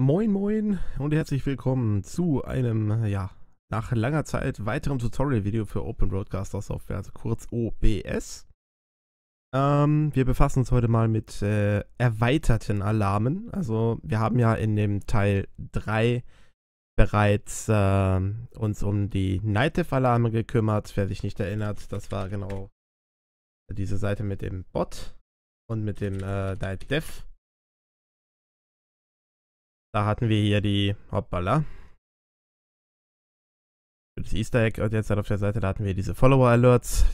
Moin Moin und herzlich willkommen zu einem, ja, nach langer Zeit weiterem Tutorial-Video für Open Broadcaster Software, also kurz OBS. Ähm, wir befassen uns heute mal mit äh, erweiterten Alarmen. Also wir haben ja in dem Teil 3 bereits äh, uns um die Nightive-Alarme gekümmert. Wer sich nicht erinnert, das war genau diese Seite mit dem Bot und mit dem äh, Night Dev. Da hatten wir hier die, hoppala. Das Easter Egg und jetzt halt auf der Seite, da hatten wir diese Follower Alerts,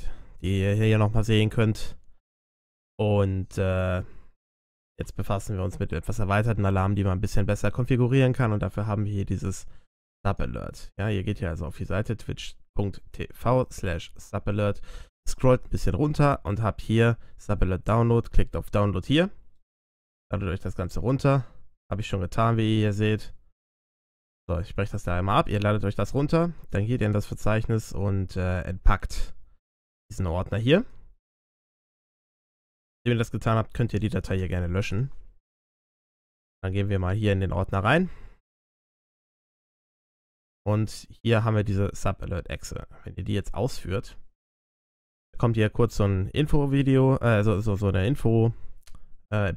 die ihr hier nochmal sehen könnt. Und äh, jetzt befassen wir uns mit etwas erweiterten Alarmen, die man ein bisschen besser konfigurieren kann. Und dafür haben wir hier dieses Sub-Alert. Ja, ihr geht hier also auf die Seite twitch.tv slash subalert, scrollt ein bisschen runter und habt hier Sub-Alert Download, klickt auf Download hier, ladet euch das Ganze runter habe ich schon getan, wie ihr hier seht. So, ich spreche das da einmal ab. Ihr ladet euch das runter. Dann geht ihr in das Verzeichnis und äh, entpackt diesen Ordner hier. Wenn ihr das getan habt, könnt ihr die Datei hier gerne löschen. Dann gehen wir mal hier in den Ordner rein. Und hier haben wir diese Sub-Alert-Exe. Wenn ihr die jetzt ausführt, kommt hier kurz so ein Info-Video, äh, so, so eine Info-Box, äh,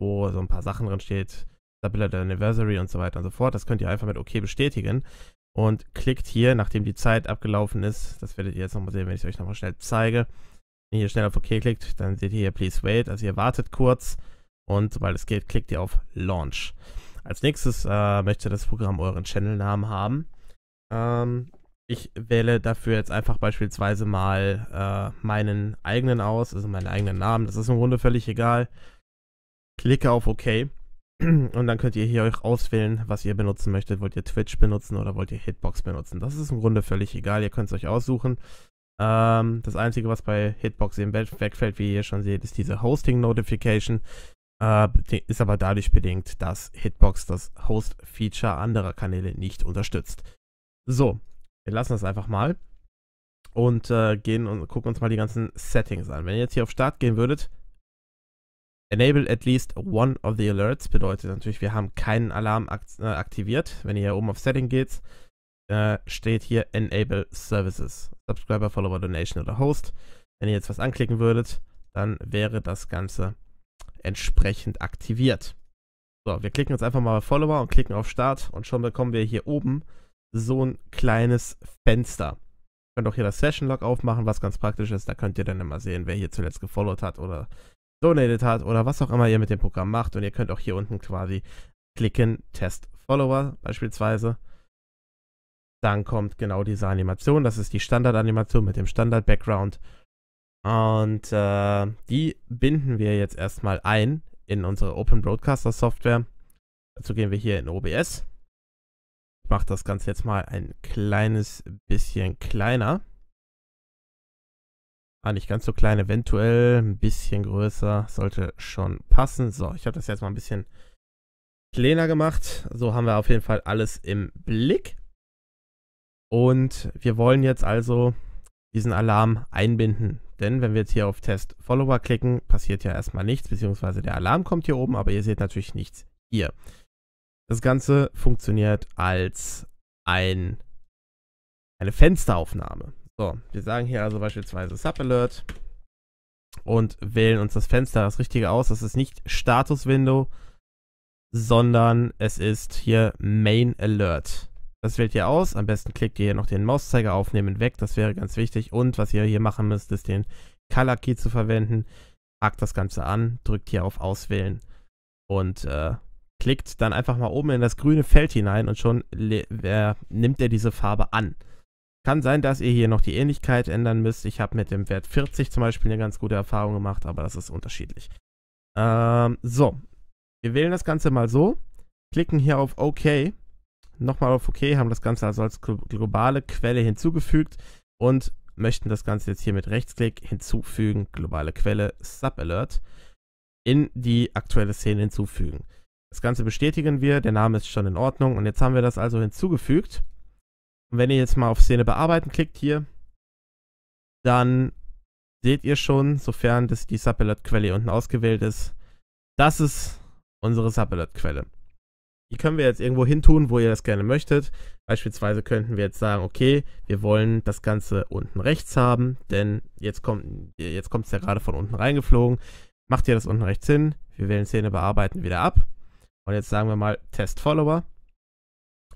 wo so ein paar Sachen drin steht, Double Anniversary und so weiter und so fort. Das könnt ihr einfach mit OK bestätigen und klickt hier, nachdem die Zeit abgelaufen ist. Das werdet ihr jetzt nochmal sehen, wenn ich es euch nochmal schnell zeige. Wenn ihr hier schnell auf OK klickt, dann seht ihr hier Please Wait. Also ihr wartet kurz und sobald es geht, klickt ihr auf Launch. Als nächstes äh, möchte das Programm euren Channel-Namen haben. Ähm, ich wähle dafür jetzt einfach beispielsweise mal äh, meinen eigenen aus, also meinen eigenen Namen. Das ist im Grunde völlig egal. Klicke auf OK. Und dann könnt ihr hier euch auswählen, was ihr benutzen möchtet. Wollt ihr Twitch benutzen oder wollt ihr Hitbox benutzen? Das ist im Grunde völlig egal. Ihr könnt es euch aussuchen. Ähm, das Einzige, was bei Hitbox eben wegfällt, wie ihr schon seht, ist diese Hosting-Notification. Äh, ist aber dadurch bedingt, dass Hitbox das Host-Feature anderer Kanäle nicht unterstützt. So, wir lassen das einfach mal und äh, gehen und gucken uns mal die ganzen Settings an. Wenn ihr jetzt hier auf Start gehen würdet, Enable at least one of the alerts bedeutet natürlich, wir haben keinen Alarm äh, aktiviert. Wenn ihr hier oben auf Setting geht, äh, steht hier Enable Services. Subscriber, Follower, Donation oder Host. Wenn ihr jetzt was anklicken würdet, dann wäre das Ganze entsprechend aktiviert. So, wir klicken jetzt einfach mal auf Follower und klicken auf Start und schon bekommen wir hier oben so ein kleines Fenster. Ihr könnt auch hier das Session Log aufmachen, was ganz praktisch ist. Da könnt ihr dann immer sehen, wer hier zuletzt gefollowt hat oder donated hat oder was auch immer ihr mit dem Programm macht. Und ihr könnt auch hier unten quasi klicken, Test Follower beispielsweise. Dann kommt genau diese Animation. Das ist die Standardanimation mit dem Standard-Background. Und äh, die binden wir jetzt erstmal ein in unsere Open Broadcaster Software. Dazu gehen wir hier in OBS. Ich mache das Ganze jetzt mal ein kleines bisschen kleiner. Ah, nicht ganz so klein, eventuell ein bisschen größer. Sollte schon passen. So, ich habe das jetzt mal ein bisschen kleiner gemacht. So haben wir auf jeden Fall alles im Blick. Und wir wollen jetzt also diesen Alarm einbinden. Denn wenn wir jetzt hier auf Test Follower klicken, passiert ja erstmal nichts, beziehungsweise der Alarm kommt hier oben, aber ihr seht natürlich nichts hier. Das Ganze funktioniert als ein, eine Fensteraufnahme. So, wir sagen hier also beispielsweise Subalert und wählen uns das Fenster, das richtige aus. Das ist nicht Status Window, sondern es ist hier Main Alert. Das wählt ihr aus. Am besten klickt ihr hier noch den Mauszeiger aufnehmen weg. Das wäre ganz wichtig. Und was ihr hier machen müsst, ist den Color Key zu verwenden. Hakt das Ganze an, drückt hier auf Auswählen und äh, klickt dann einfach mal oben in das grüne Feld hinein und schon äh, nimmt er diese Farbe an. Kann sein, dass ihr hier noch die Ähnlichkeit ändern müsst. Ich habe mit dem Wert 40 zum Beispiel eine ganz gute Erfahrung gemacht, aber das ist unterschiedlich. Ähm, so, wir wählen das Ganze mal so, klicken hier auf OK, nochmal auf OK, haben das Ganze also als globale Quelle hinzugefügt und möchten das Ganze jetzt hier mit Rechtsklick hinzufügen, globale Quelle, Subalert, in die aktuelle Szene hinzufügen. Das Ganze bestätigen wir, der Name ist schon in Ordnung und jetzt haben wir das also hinzugefügt. Und wenn ihr jetzt mal auf Szene bearbeiten klickt hier, dann seht ihr schon, sofern das die Subalert-Quelle hier unten ausgewählt ist, das ist unsere Subalert-Quelle. Die können wir jetzt irgendwo hin tun, wo ihr das gerne möchtet. Beispielsweise könnten wir jetzt sagen, okay, wir wollen das Ganze unten rechts haben, denn jetzt kommt jetzt kommt es ja gerade von unten reingeflogen. Macht ihr das unten rechts hin, wir wählen Szene bearbeiten wieder ab. Und jetzt sagen wir mal Test Follower.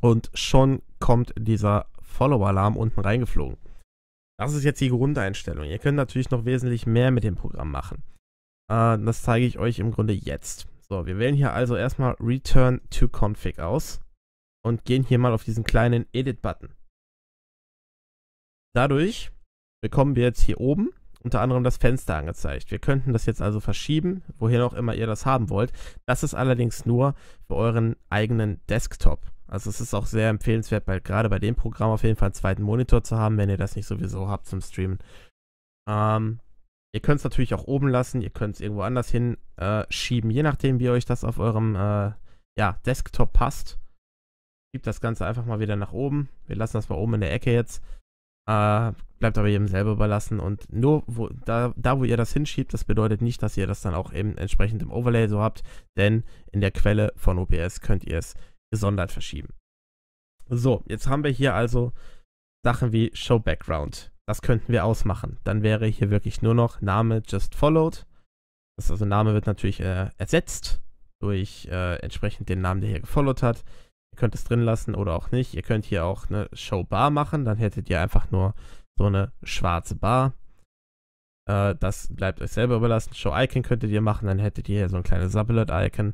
Und schon kommt dieser Follow-Alarm unten reingeflogen. Das ist jetzt die Grundeinstellung. Ihr könnt natürlich noch wesentlich mehr mit dem Programm machen. Äh, das zeige ich euch im Grunde jetzt. So, wir wählen hier also erstmal Return to Config aus und gehen hier mal auf diesen kleinen Edit-Button. Dadurch bekommen wir jetzt hier oben unter anderem das Fenster angezeigt. Wir könnten das jetzt also verschieben, wohin auch immer ihr das haben wollt. Das ist allerdings nur für euren eigenen Desktop. Also es ist auch sehr empfehlenswert, bei, gerade bei dem Programm auf jeden Fall einen zweiten Monitor zu haben, wenn ihr das nicht sowieso habt zum Streamen. Ähm, ihr könnt es natürlich auch oben lassen, ihr könnt es irgendwo anders hinschieben, äh, je nachdem, wie euch das auf eurem äh, ja, Desktop passt. Schiebt das Ganze einfach mal wieder nach oben. Wir lassen das mal oben in der Ecke jetzt. Äh, bleibt aber jedem selber überlassen. Und nur wo, da, da, wo ihr das hinschiebt, das bedeutet nicht, dass ihr das dann auch eben entsprechend im Overlay so habt, denn in der Quelle von OBS könnt ihr es gesondert verschieben. So, jetzt haben wir hier also Sachen wie Show Background. Das könnten wir ausmachen. Dann wäre hier wirklich nur noch Name just followed. Das ist also Name wird natürlich äh, ersetzt durch äh, entsprechend den Namen, der hier gefollowt hat. Ihr könnt es drin lassen oder auch nicht. Ihr könnt hier auch eine Show Bar machen. Dann hättet ihr einfach nur so eine schwarze Bar. Äh, das bleibt euch selber überlassen. Show Icon könntet ihr machen. Dann hättet ihr hier so ein kleines Sublet Icon.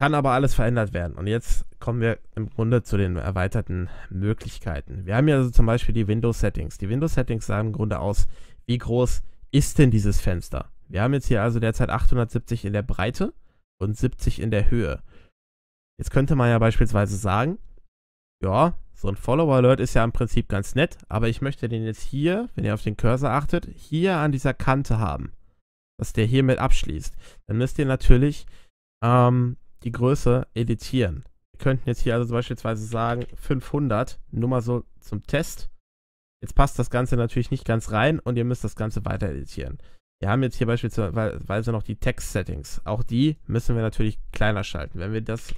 Kann aber alles verändert werden. Und jetzt kommen wir im Grunde zu den erweiterten Möglichkeiten. Wir haben ja also zum Beispiel die Windows Settings. Die Windows Settings sagen im Grunde aus, wie groß ist denn dieses Fenster? Wir haben jetzt hier also derzeit 870 in der Breite und 70 in der Höhe. Jetzt könnte man ja beispielsweise sagen, ja, so ein Follower-Alert ist ja im Prinzip ganz nett, aber ich möchte den jetzt hier, wenn ihr auf den Cursor achtet, hier an dieser Kante haben, dass der hiermit abschließt. Dann müsst ihr natürlich ähm, die Größe editieren. Wir könnten jetzt hier also beispielsweise sagen 500, nur mal so zum Test. Jetzt passt das Ganze natürlich nicht ganz rein und ihr müsst das Ganze weiter editieren. Wir haben jetzt hier beispielsweise noch die Text-Settings. Auch die müssen wir natürlich kleiner schalten. Wenn wir das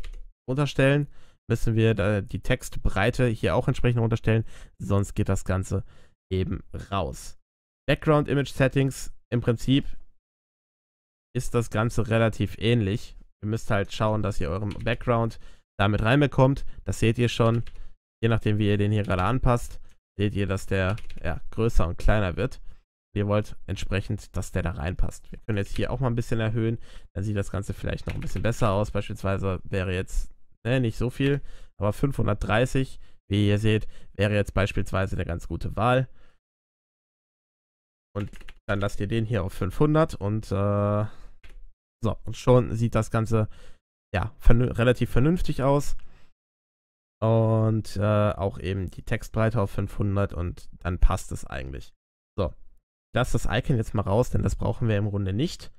unterstellen, müssen wir die Textbreite hier auch entsprechend unterstellen, sonst geht das Ganze eben raus. Background Image Settings im Prinzip ist das Ganze relativ ähnlich. Ihr müsst halt schauen, dass ihr euren Background damit reinbekommt. Das seht ihr schon. Je nachdem, wie ihr den hier gerade anpasst, seht ihr, dass der ja, größer und kleiner wird. Ihr wollt entsprechend, dass der da reinpasst. Wir können jetzt hier auch mal ein bisschen erhöhen. Dann sieht das Ganze vielleicht noch ein bisschen besser aus. Beispielsweise wäre jetzt ne, nicht so viel, aber 530, wie ihr seht, wäre jetzt beispielsweise eine ganz gute Wahl. Und dann lasst ihr den hier auf 500 und äh, so, und schon sieht das Ganze ja vernün relativ vernünftig aus. Und äh, auch eben die Textbreite auf 500 und dann passt es eigentlich. So, lasse das Icon jetzt mal raus, denn das brauchen wir im Grunde nicht.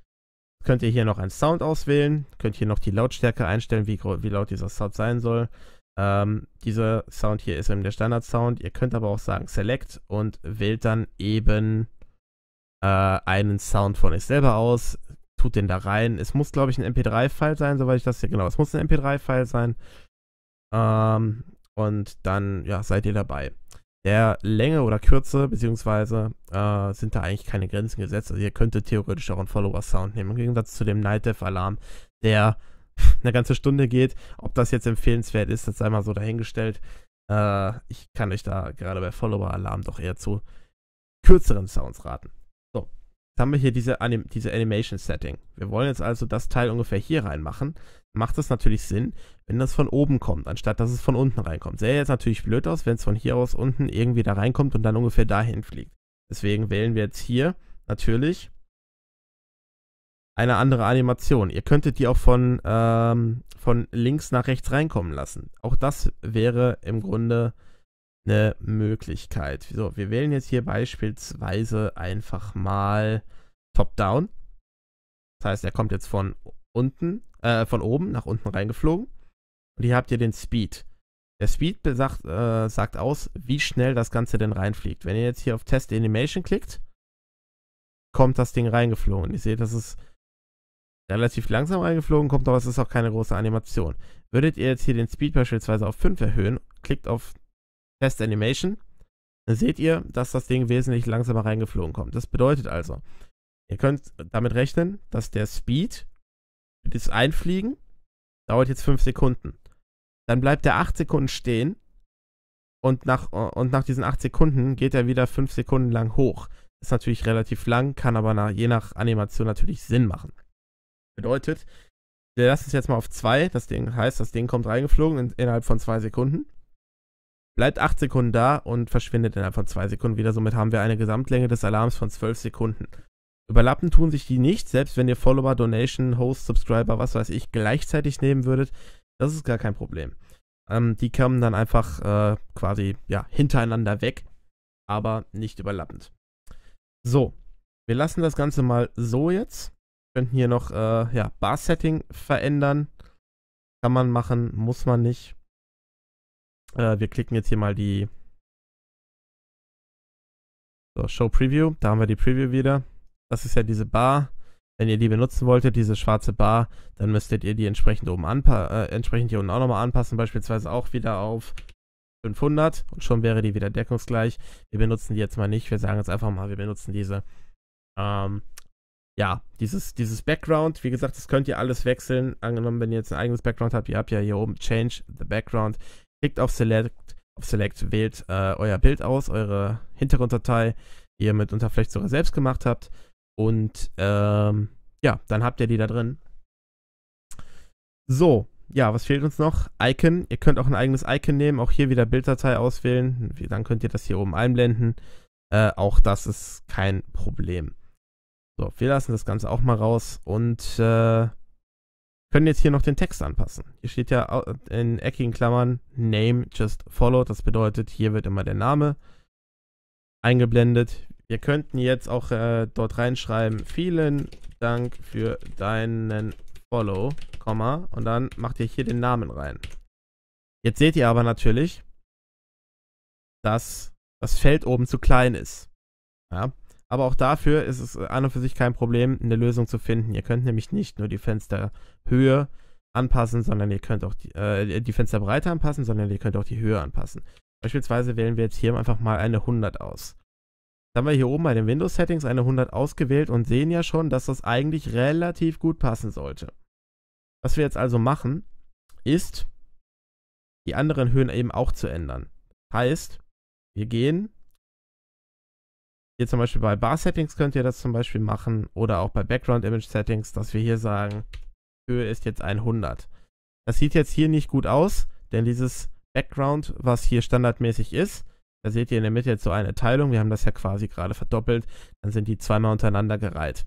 Könnt ihr hier noch einen Sound auswählen, könnt hier noch die Lautstärke einstellen, wie, wie laut dieser Sound sein soll. Ähm, dieser Sound hier ist eben der Standard-Sound. Ihr könnt aber auch sagen Select und wählt dann eben äh, einen Sound von euch selber aus tut den da rein? Es muss, glaube ich, ein MP3-File sein, soweit ich das hier, genau, es muss ein MP3-File sein. Ähm, und dann, ja, seid ihr dabei. Der Länge oder Kürze, beziehungsweise äh, sind da eigentlich keine Grenzen gesetzt. Also ihr könntet theoretisch auch einen Follower-Sound nehmen, im Gegensatz zu dem Night Dev-Alarm, der eine ganze Stunde geht. Ob das jetzt empfehlenswert ist, das sei mal so dahingestellt. Äh, ich kann euch da gerade bei Follower-Alarm doch eher zu kürzeren Sounds raten. Jetzt haben wir hier diese, Anim diese Animation-Setting. Wir wollen jetzt also das Teil ungefähr hier reinmachen. Macht es natürlich Sinn, wenn das von oben kommt, anstatt dass es von unten reinkommt. Sähe jetzt natürlich blöd aus, wenn es von hier aus unten irgendwie da reinkommt und dann ungefähr dahin fliegt. Deswegen wählen wir jetzt hier natürlich eine andere Animation. Ihr könntet die auch von, ähm, von links nach rechts reinkommen lassen. Auch das wäre im Grunde eine Möglichkeit. So, wir wählen jetzt hier beispielsweise einfach mal Top-Down. Das heißt, er kommt jetzt von unten, äh, von oben nach unten reingeflogen. Und hier habt ihr den Speed. Der Speed besagt, äh, sagt aus, wie schnell das Ganze denn reinfliegt. Wenn ihr jetzt hier auf Test Animation klickt, kommt das Ding reingeflogen. Ihr seht, das ist relativ langsam reingeflogen, kommt aber es ist auch keine große Animation. Würdet ihr jetzt hier den Speed beispielsweise auf 5 erhöhen, klickt auf Test Animation, dann seht ihr, dass das Ding wesentlich langsamer reingeflogen kommt. Das bedeutet also, ihr könnt damit rechnen, dass der Speed für das Einfliegen dauert jetzt 5 Sekunden. Dann bleibt er 8 Sekunden stehen und nach, und nach diesen 8 Sekunden geht er wieder 5 Sekunden lang hoch. Ist natürlich relativ lang, kann aber nach, je nach Animation natürlich Sinn machen. Bedeutet, wir lassen es jetzt mal auf 2, das Ding heißt, das Ding kommt reingeflogen in, innerhalb von 2 Sekunden bleibt 8 Sekunden da und verschwindet innerhalb von 2 Sekunden wieder. Somit haben wir eine Gesamtlänge des Alarms von 12 Sekunden. Überlappen tun sich die nicht, selbst wenn ihr Follower, Donation, Host, Subscriber, was weiß ich, gleichzeitig nehmen würdet. Das ist gar kein Problem. Ähm, die kommen dann einfach äh, quasi ja, hintereinander weg, aber nicht überlappend. So, wir lassen das Ganze mal so jetzt. Wir könnten hier noch äh, ja, Bar-Setting verändern. Kann man machen, muss man nicht. Äh, wir klicken jetzt hier mal die so, Show Preview. Da haben wir die Preview wieder. Das ist ja diese Bar. Wenn ihr die benutzen wolltet, diese schwarze Bar, dann müsstet ihr die entsprechend oben äh, entsprechend hier unten auch nochmal anpassen, beispielsweise auch wieder auf 500 und schon wäre die wieder deckungsgleich. Wir benutzen die jetzt mal nicht. Wir sagen jetzt einfach mal, wir benutzen diese ähm, ja, dieses, dieses Background, wie gesagt, das könnt ihr alles wechseln. Angenommen, wenn ihr jetzt ein eigenes Background habt, ihr habt ja hier oben Change the Background. Klickt auf Select, auf Select wählt äh, euer Bild aus, eure Hintergrunddatei, die ihr mitunter vielleicht sogar selbst gemacht habt. Und ähm, ja, dann habt ihr die da drin. So, ja, was fehlt uns noch? Icon. Ihr könnt auch ein eigenes Icon nehmen. Auch hier wieder Bilddatei auswählen. Dann könnt ihr das hier oben einblenden. Äh, auch das ist kein Problem. So, wir lassen das Ganze auch mal raus und äh, können jetzt hier noch den Text anpassen. Hier steht ja in eckigen Klammern Name just followed. Das bedeutet, hier wird immer der Name eingeblendet. Wir könnten jetzt auch äh, dort reinschreiben, vielen Dank für deinen Follow, Komma, und dann macht ihr hier den Namen rein. Jetzt seht ihr aber natürlich, dass das Feld oben zu klein ist. Ja? Aber auch dafür ist es an und für sich kein Problem, eine Lösung zu finden. Ihr könnt nämlich nicht nur die Fensterhöhe anpassen, sondern ihr könnt auch die, äh, die Fensterbreite anpassen, sondern ihr könnt auch die Höhe anpassen. Beispielsweise wählen wir jetzt hier einfach mal eine 100 aus. Dann haben wir hier oben bei den Windows Settings eine 100 ausgewählt und sehen ja schon, dass das eigentlich relativ gut passen sollte. Was wir jetzt also machen, ist, die anderen Höhen eben auch zu ändern. Heißt, wir gehen hier zum Beispiel bei Bar Settings könnt ihr das zum Beispiel machen oder auch bei Background Image Settings, dass wir hier sagen, Höhe ist jetzt 100. Das sieht jetzt hier nicht gut aus, denn dieses Background, was hier standardmäßig ist, da seht ihr in der Mitte jetzt so eine Teilung, wir haben das ja quasi gerade verdoppelt, dann sind die zweimal untereinander gereiht.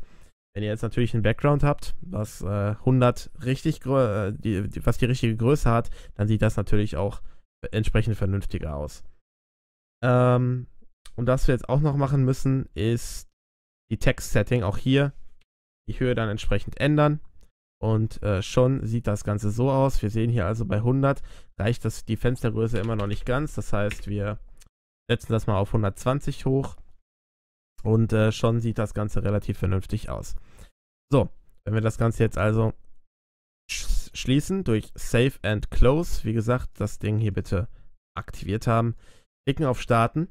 Wenn ihr jetzt natürlich ein Background habt, was äh, 100 richtig, äh, die, die, was die richtige Größe hat, dann sieht das natürlich auch entsprechend vernünftiger aus. Ähm, und was wir jetzt auch noch machen müssen, ist die Text-Setting. Auch hier die Höhe dann entsprechend ändern. Und äh, schon sieht das Ganze so aus. Wir sehen hier also bei 100 reicht das die Fenstergröße immer noch nicht ganz. Das heißt, wir setzen das mal auf 120 hoch. Und äh, schon sieht das Ganze relativ vernünftig aus. So, wenn wir das Ganze jetzt also sch schließen durch Save and Close, wie gesagt, das Ding hier bitte aktiviert haben, klicken auf Starten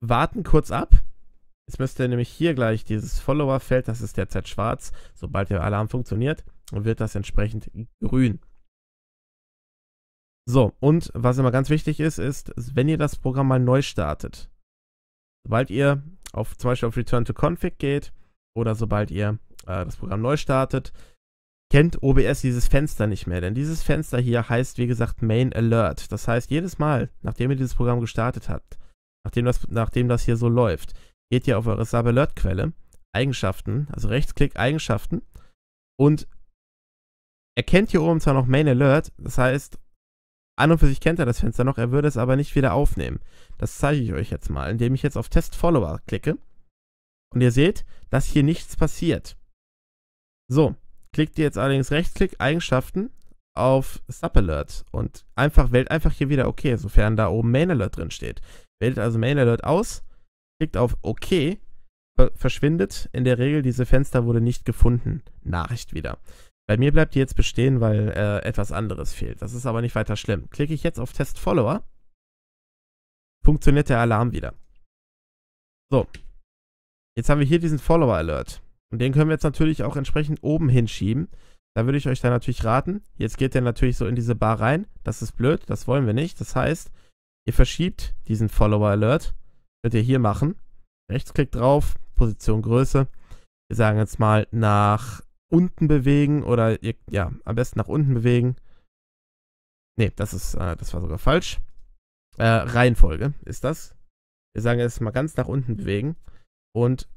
warten kurz ab. Jetzt müsst ihr nämlich hier gleich dieses Follower-Feld, das ist derzeit schwarz, sobald der Alarm funktioniert, wird das entsprechend grün. So, und was immer ganz wichtig ist, ist, wenn ihr das Programm mal neu startet, sobald ihr auf, zum Beispiel auf Return to Config geht oder sobald ihr äh, das Programm neu startet, kennt OBS dieses Fenster nicht mehr. Denn dieses Fenster hier heißt, wie gesagt, Main Alert. Das heißt, jedes Mal, nachdem ihr dieses Programm gestartet habt, nachdem das, nachdem das hier so läuft, geht ihr auf eure Sub-Alert-Quelle, Eigenschaften, also Rechtsklick Eigenschaften und erkennt hier oben zwar noch Main Alert, das heißt, an und für sich kennt er das Fenster noch, er würde es aber nicht wieder aufnehmen. Das zeige ich euch jetzt mal, indem ich jetzt auf Test Follower klicke und ihr seht, dass hier nichts passiert. So, klickt ihr jetzt allerdings Rechtsklick Eigenschaften auf Sub Alert und einfach wählt einfach hier wieder OK, sofern da oben Main Alert drin steht. Wählt also Mail Alert aus, klickt auf OK, verschwindet in der Regel diese Fenster wurde nicht gefunden. Nachricht wieder. Bei mir bleibt die jetzt bestehen, weil äh, etwas anderes fehlt. Das ist aber nicht weiter schlimm. Klicke ich jetzt auf Test Follower, funktioniert der Alarm wieder. So, jetzt haben wir hier diesen Follower Alert. Und den können wir jetzt natürlich auch entsprechend oben hinschieben. Da würde ich euch dann natürlich raten, jetzt geht der natürlich so in diese Bar rein. Das ist blöd, das wollen wir nicht. Das heißt, Ihr verschiebt diesen Follower Alert. Könnt ihr hier machen. Rechtsklick drauf, Position Größe. Wir sagen jetzt mal nach unten bewegen oder ihr, ja, am besten nach unten bewegen. Ne, das ist, äh, das war sogar falsch. Äh, Reihenfolge ist das. Wir sagen jetzt mal ganz nach unten bewegen und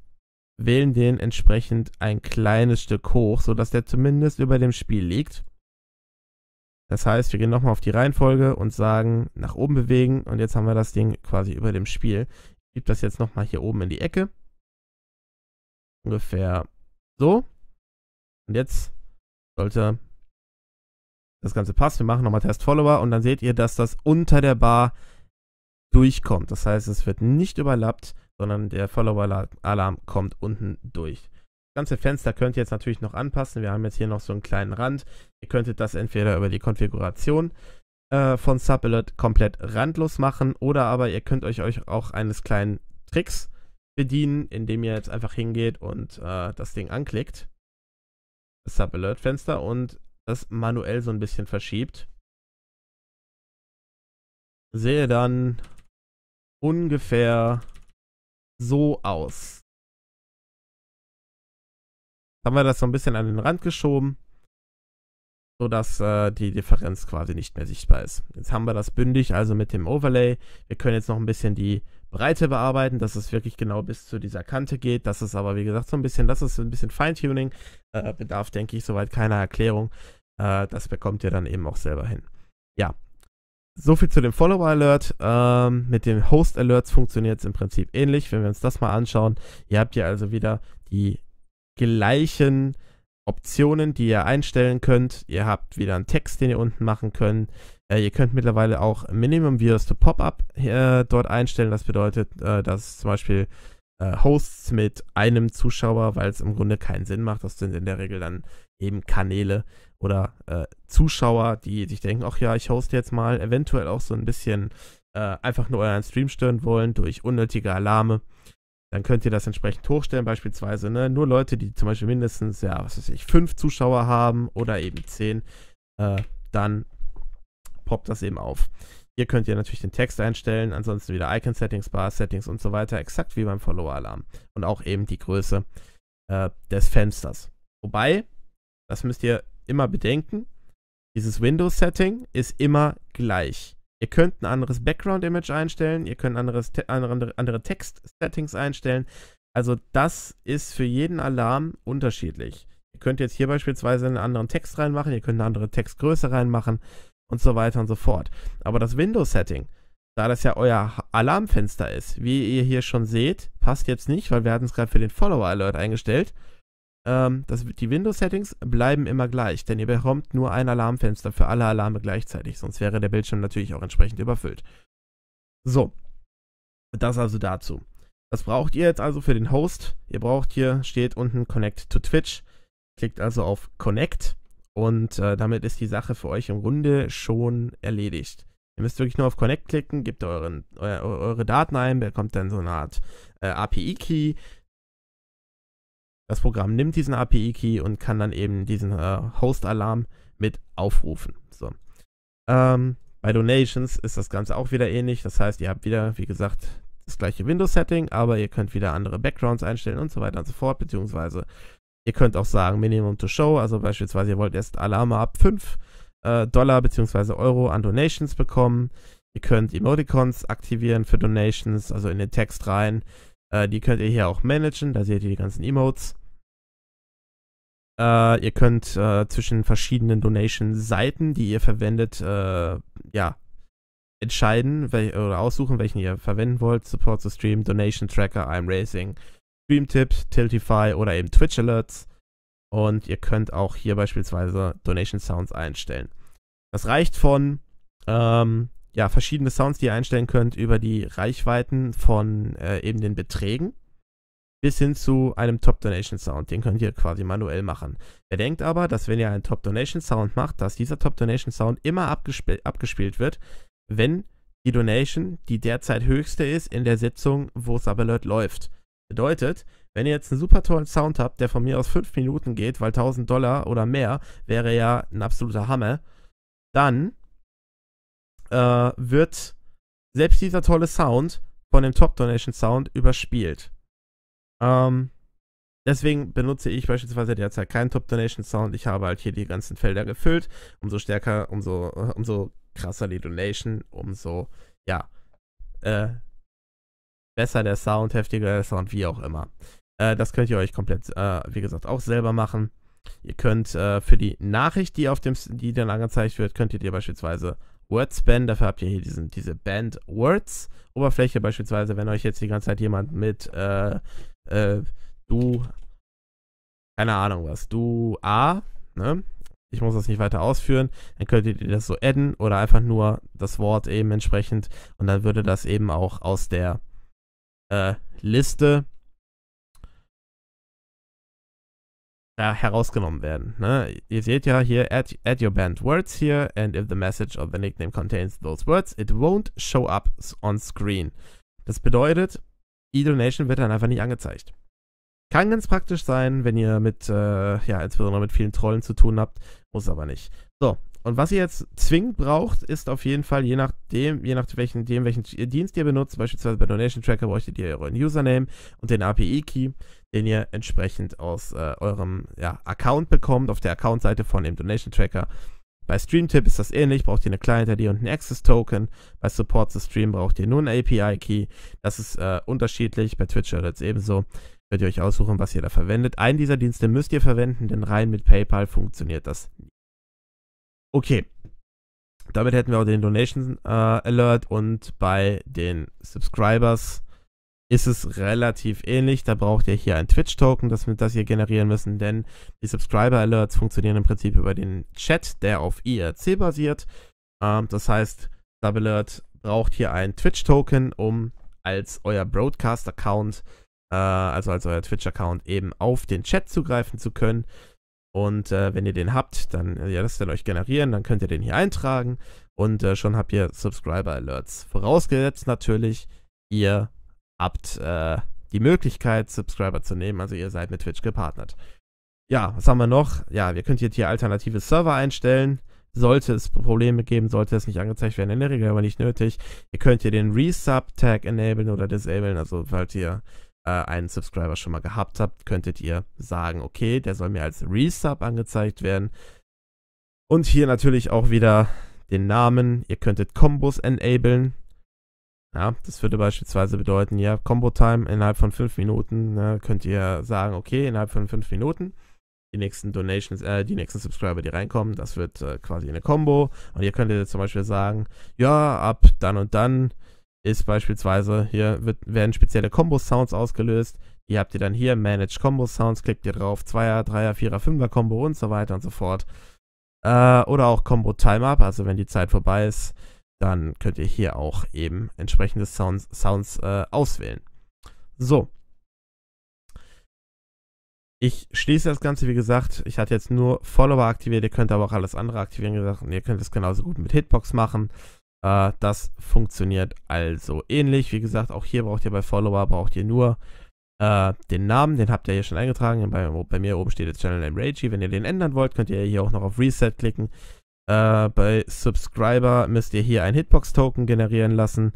wählen den entsprechend ein kleines Stück hoch, sodass der zumindest über dem Spiel liegt. Das heißt, wir gehen nochmal auf die Reihenfolge und sagen, nach oben bewegen und jetzt haben wir das Ding quasi über dem Spiel. Ich gebe das jetzt nochmal hier oben in die Ecke. Ungefähr so. Und jetzt sollte das Ganze passen. Wir machen nochmal Test Follower und dann seht ihr, dass das unter der Bar durchkommt. Das heißt, es wird nicht überlappt, sondern der Follower-Alarm kommt unten durch ganze Fenster könnt ihr jetzt natürlich noch anpassen. Wir haben jetzt hier noch so einen kleinen Rand. Ihr könntet das entweder über die Konfiguration äh, von Subalert komplett randlos machen oder aber ihr könnt euch, euch auch eines kleinen Tricks bedienen, indem ihr jetzt einfach hingeht und äh, das Ding anklickt. Das Subalert-Fenster und das manuell so ein bisschen verschiebt. Sehe dann ungefähr so aus haben wir das so ein bisschen an den Rand geschoben, sodass äh, die Differenz quasi nicht mehr sichtbar ist. Jetzt haben wir das bündig, also mit dem Overlay. Wir können jetzt noch ein bisschen die Breite bearbeiten, dass es wirklich genau bis zu dieser Kante geht. Das ist aber, wie gesagt, so ein bisschen, das ist ein bisschen Feintuning. Äh, bedarf, denke ich, soweit keiner Erklärung. Äh, das bekommt ihr dann eben auch selber hin. Ja. So viel zu dem Follower Alert. Ähm, mit den Host Alerts funktioniert es im Prinzip ähnlich. Wenn wir uns das mal anschauen, ihr habt ja also wieder die gleichen Optionen, die ihr einstellen könnt. Ihr habt wieder einen Text, den ihr unten machen könnt. Äh, ihr könnt mittlerweile auch Minimum Views to Pop-up äh, dort einstellen. Das bedeutet, äh, dass zum Beispiel äh, Hosts mit einem Zuschauer, weil es im Grunde keinen Sinn macht. Das sind in der Regel dann eben Kanäle oder äh, Zuschauer, die sich denken, ach ja, ich hoste jetzt mal, eventuell auch so ein bisschen äh, einfach nur euren Stream stören wollen durch unnötige Alarme dann könnt ihr das entsprechend hochstellen, beispielsweise. Ne? Nur Leute, die zum Beispiel mindestens, ja, was weiß ich, fünf Zuschauer haben oder eben zehn, äh, dann poppt das eben auf. Hier könnt ihr natürlich den Text einstellen, ansonsten wieder Icon Settings, Bar Settings und so weiter, exakt wie beim Follower Alarm. Und auch eben die Größe äh, des Fensters. Wobei, das müsst ihr immer bedenken, dieses Windows Setting ist immer gleich. Ihr könnt ein anderes Background-Image einstellen, ihr könnt anderes, andere, andere Text-Settings einstellen. Also das ist für jeden Alarm unterschiedlich. Ihr könnt jetzt hier beispielsweise einen anderen Text reinmachen, ihr könnt eine andere Textgröße reinmachen und so weiter und so fort. Aber das Windows-Setting, da das ja euer Alarmfenster ist, wie ihr hier schon seht, passt jetzt nicht, weil wir hatten es gerade für den Follower-Alert eingestellt ähm, das, die Windows-Settings bleiben immer gleich, denn ihr bekommt nur ein Alarmfenster für alle Alarme gleichzeitig, sonst wäre der Bildschirm natürlich auch entsprechend überfüllt. So, das also dazu. Was braucht ihr jetzt also für den Host? Ihr braucht hier, steht unten Connect to Twitch, klickt also auf Connect und äh, damit ist die Sache für euch im Grunde schon erledigt. Ihr müsst wirklich nur auf Connect klicken, gebt euren, eu, eure Daten ein, bekommt dann so eine Art äh, API-Key, das Programm nimmt diesen API-Key und kann dann eben diesen äh, Host-Alarm mit aufrufen. So. Ähm, bei Donations ist das Ganze auch wieder ähnlich. Das heißt, ihr habt wieder, wie gesagt, das gleiche Windows-Setting, aber ihr könnt wieder andere Backgrounds einstellen und so weiter und so fort. Beziehungsweise ihr könnt auch sagen Minimum to Show. Also beispielsweise, ihr wollt erst Alarme ab 5 äh, Dollar bzw. Euro an Donations bekommen. Ihr könnt Emoticons aktivieren für Donations, also in den Text rein. Äh, die könnt ihr hier auch managen. Da seht ihr die ganzen Emotes. Uh, ihr könnt uh, zwischen verschiedenen Donation-Seiten, die ihr verwendet, uh, ja, entscheiden wel oder aussuchen, welchen ihr verwenden wollt. Support the Stream, Donation Tracker, I'm Racing, Stream-Tipps, Tiltify oder eben Twitch Alerts. Und ihr könnt auch hier beispielsweise Donation Sounds einstellen. Das reicht von ähm, ja, verschiedene Sounds, die ihr einstellen könnt, über die Reichweiten von äh, eben den Beträgen bis hin zu einem Top-Donation-Sound. Den könnt ihr quasi manuell machen. Bedenkt aber, dass wenn ihr einen Top-Donation-Sound macht, dass dieser Top-Donation-Sound immer abgespielt, abgespielt wird, wenn die Donation die derzeit höchste ist in der Sitzung, wo Subalert läuft. Bedeutet, wenn ihr jetzt einen super tollen Sound habt, der von mir aus 5 Minuten geht, weil 1000 Dollar oder mehr wäre ja ein absoluter Hammer, dann äh, wird selbst dieser tolle Sound von dem Top Donation Sound überspielt. Ähm, deswegen benutze ich beispielsweise derzeit keinen Top Donation Sound. Ich habe halt hier die ganzen Felder gefüllt. Umso stärker, umso, äh, umso krasser die Donation, umso, ja, äh, besser der Sound, heftiger der Sound, wie auch immer. Äh, das könnt ihr euch komplett, äh, wie gesagt, auch selber machen. Ihr könnt äh, für die Nachricht, die auf dem, die dann angezeigt wird, könnt ihr dir beispielsweise Words bannen. Dafür habt ihr hier diesen, diese Band Words Oberfläche beispielsweise, wenn euch jetzt die ganze Zeit jemand mit äh, äh, du, keine Ahnung was, du A, ne? Ich muss das nicht weiter ausführen. Dann könntet ihr das so adden oder einfach nur das Wort eben entsprechend und dann würde das eben auch aus der äh, Liste äh, herausgenommen werden. Ne? Ihr seht ja hier, add, add your banned words here and if the message or the nickname contains those words, it won't show up on screen. Das bedeutet, E-Donation wird dann einfach nicht angezeigt. Kann ganz praktisch sein, wenn ihr mit, äh, ja, insbesondere mit vielen Trollen zu tun habt, muss aber nicht. So, und was ihr jetzt zwingend braucht, ist auf jeden Fall, je nachdem, je nach welchen, dem, welchen Dienst ihr benutzt, beispielsweise bei Donation Tracker bräuchtet ihr euren Username und den API-Key, den ihr entsprechend aus äh, eurem ja, Account bekommt, auf der Accountseite von dem Donation Tracker. Bei Streamtip ist das ähnlich, braucht ihr eine Client-ID und einen Access-Token. Bei Support to Stream braucht ihr nur einen API-Key. Das ist äh, unterschiedlich, bei Twitch oder jetzt ebenso. Könnt ihr euch aussuchen, was ihr da verwendet. Einen dieser Dienste müsst ihr verwenden, denn rein mit PayPal funktioniert das nicht. Okay, damit hätten wir auch den Donations äh, Alert und bei den Subscribers ist es relativ ähnlich. Da braucht ihr hier ein Twitch-Token, das wir das hier generieren müssen, denn die Subscriber-Alerts funktionieren im Prinzip über den Chat, der auf IRC basiert. Ähm, das heißt, SubAlert braucht hier ein Twitch-Token, um als euer Broadcast-Account, äh, also als euer Twitch-Account eben auf den Chat zugreifen zu können. Und äh, wenn ihr den habt, dann ja, das dann euch generieren, dann könnt ihr den hier eintragen und äh, schon habt ihr Subscriber Alerts. Vorausgesetzt natürlich, ihr habt äh, die Möglichkeit, Subscriber zu nehmen. Also ihr seid mit Twitch gepartnert. Ja, was haben wir noch? Ja, wir könnt jetzt hier alternative Server einstellen. Sollte es Probleme geben, sollte es nicht angezeigt werden, in der Regel aber nicht nötig. Ihr könnt hier den Resub-Tag enablen oder disablen, also falls ihr äh, einen Subscriber schon mal gehabt habt, könntet ihr sagen, okay, der soll mir als Resub angezeigt werden. Und hier natürlich auch wieder den Namen. Ihr könntet Combos enablen, ja, das würde beispielsweise bedeuten, ja, Combo-Time innerhalb von fünf Minuten ne, könnt ihr sagen, okay, innerhalb von fünf Minuten die nächsten Donations, äh, die nächsten Subscriber, die reinkommen, das wird äh, quasi eine Combo. Und ihr könnt könntet zum Beispiel sagen, ja, ab dann und dann ist beispielsweise, hier wird, werden spezielle Combo-Sounds ausgelöst. Ihr habt ihr dann hier, Manage Combo Sounds, klickt ihr drauf, 2er, 3er, 4er, 5er Combo und so weiter und so fort. Äh, oder auch Combo Time Up, also wenn die Zeit vorbei ist, dann könnt ihr hier auch eben entsprechende Sounds, Sounds äh, auswählen. So. Ich schließe das Ganze, wie gesagt, ich hatte jetzt nur Follower aktiviert, ihr könnt aber auch alles andere aktivieren, gesagt, ihr könnt es genauso gut mit Hitbox machen. Äh, das funktioniert also ähnlich. Wie gesagt, auch hier braucht ihr bei Follower, braucht ihr nur äh, den Namen, den habt ihr hier schon eingetragen. Bei, bei mir oben steht jetzt Channel Name Ragey. Wenn ihr den ändern wollt, könnt ihr hier auch noch auf Reset klicken. Äh, bei Subscriber müsst ihr hier ein Hitbox-Token generieren lassen.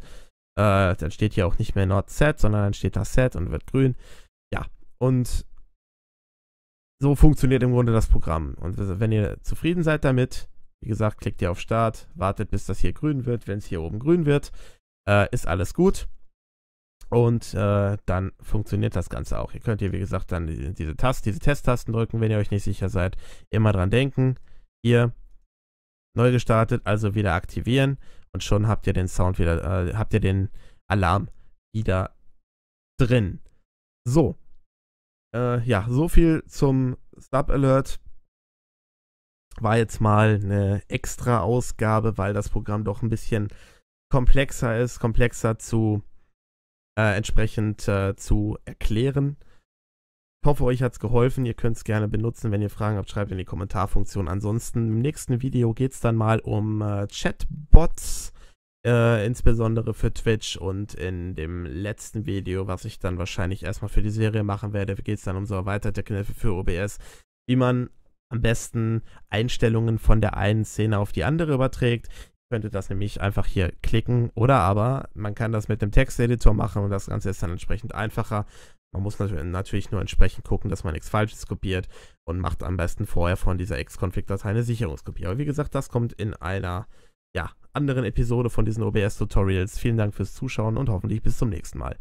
Äh, dann steht hier auch nicht mehr Not Set, sondern dann steht da Set und wird grün. Ja, und so funktioniert im Grunde das Programm. Und wenn ihr zufrieden seid damit, wie gesagt, klickt ihr auf Start, wartet, bis das hier grün wird. Wenn es hier oben grün wird, äh, ist alles gut. Und äh, dann funktioniert das Ganze auch. Ihr könnt hier, wie gesagt, dann diese, Tast diese Testtasten drücken, wenn ihr euch nicht sicher seid. Immer dran denken. hier neu gestartet, also wieder aktivieren und schon habt ihr den Sound wieder, äh, habt ihr den Alarm wieder drin. So. Äh, ja, so viel zum Stub Alert. War jetzt mal eine extra Ausgabe, weil das Programm doch ein bisschen komplexer ist, komplexer zu äh, entsprechend äh, zu erklären. Ich hoffe, euch hat es geholfen. Ihr könnt es gerne benutzen. Wenn ihr Fragen habt, schreibt in die Kommentarfunktion. Ansonsten im nächsten Video geht es dann mal um äh, Chatbots, äh, insbesondere für Twitch. Und in dem letzten Video, was ich dann wahrscheinlich erstmal für die Serie machen werde, geht es dann um so erweiterte Kniffe für OBS, wie man am besten Einstellungen von der einen Szene auf die andere überträgt könnte das nämlich einfach hier klicken oder aber man kann das mit dem Texteditor machen und das Ganze ist dann entsprechend einfacher. Man muss natürlich nur entsprechend gucken, dass man nichts Falsches kopiert und macht am besten vorher von dieser x config datei eine Sicherungskopie. Aber wie gesagt, das kommt in einer ja, anderen Episode von diesen OBS-Tutorials. Vielen Dank fürs Zuschauen und hoffentlich bis zum nächsten Mal.